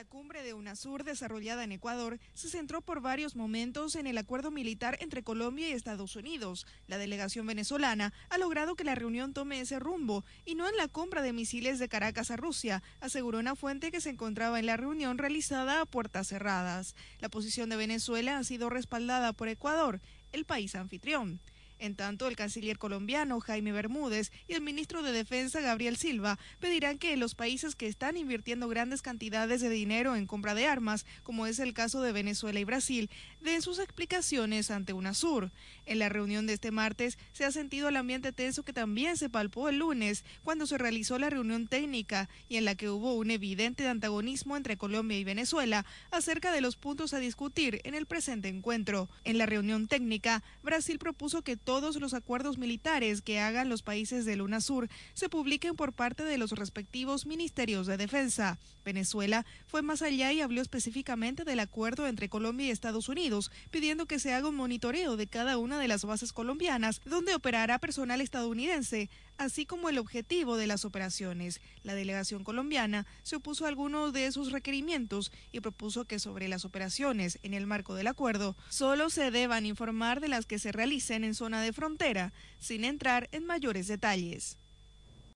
La cumbre de UNASUR desarrollada en Ecuador se centró por varios momentos en el acuerdo militar entre Colombia y Estados Unidos. La delegación venezolana ha logrado que la reunión tome ese rumbo y no en la compra de misiles de Caracas a Rusia, aseguró una fuente que se encontraba en la reunión realizada a puertas cerradas. La posición de Venezuela ha sido respaldada por Ecuador, el país anfitrión. En tanto, el canciller colombiano Jaime Bermúdez y el ministro de Defensa Gabriel Silva pedirán que los países que están invirtiendo grandes cantidades de dinero en compra de armas, como es el caso de Venezuela y Brasil, den sus explicaciones ante UNASUR. En la reunión de este martes se ha sentido el ambiente tenso que también se palpó el lunes, cuando se realizó la reunión técnica y en la que hubo un evidente antagonismo entre Colombia y Venezuela acerca de los puntos a discutir en el presente encuentro. En la reunión técnica, Brasil propuso que todos los acuerdos militares que hagan los países del UNASUR se publiquen por parte de los respectivos ministerios de defensa. Venezuela fue más allá y habló específicamente del acuerdo entre Colombia y Estados Unidos, pidiendo que se haga un monitoreo de cada una de las bases colombianas donde operará personal estadounidense, así como el objetivo de las operaciones. La delegación colombiana se opuso a algunos de esos requerimientos y propuso que sobre las operaciones en el marco del acuerdo solo se deban informar de las que se realicen en zonas de frontera, sin entrar en mayores detalles.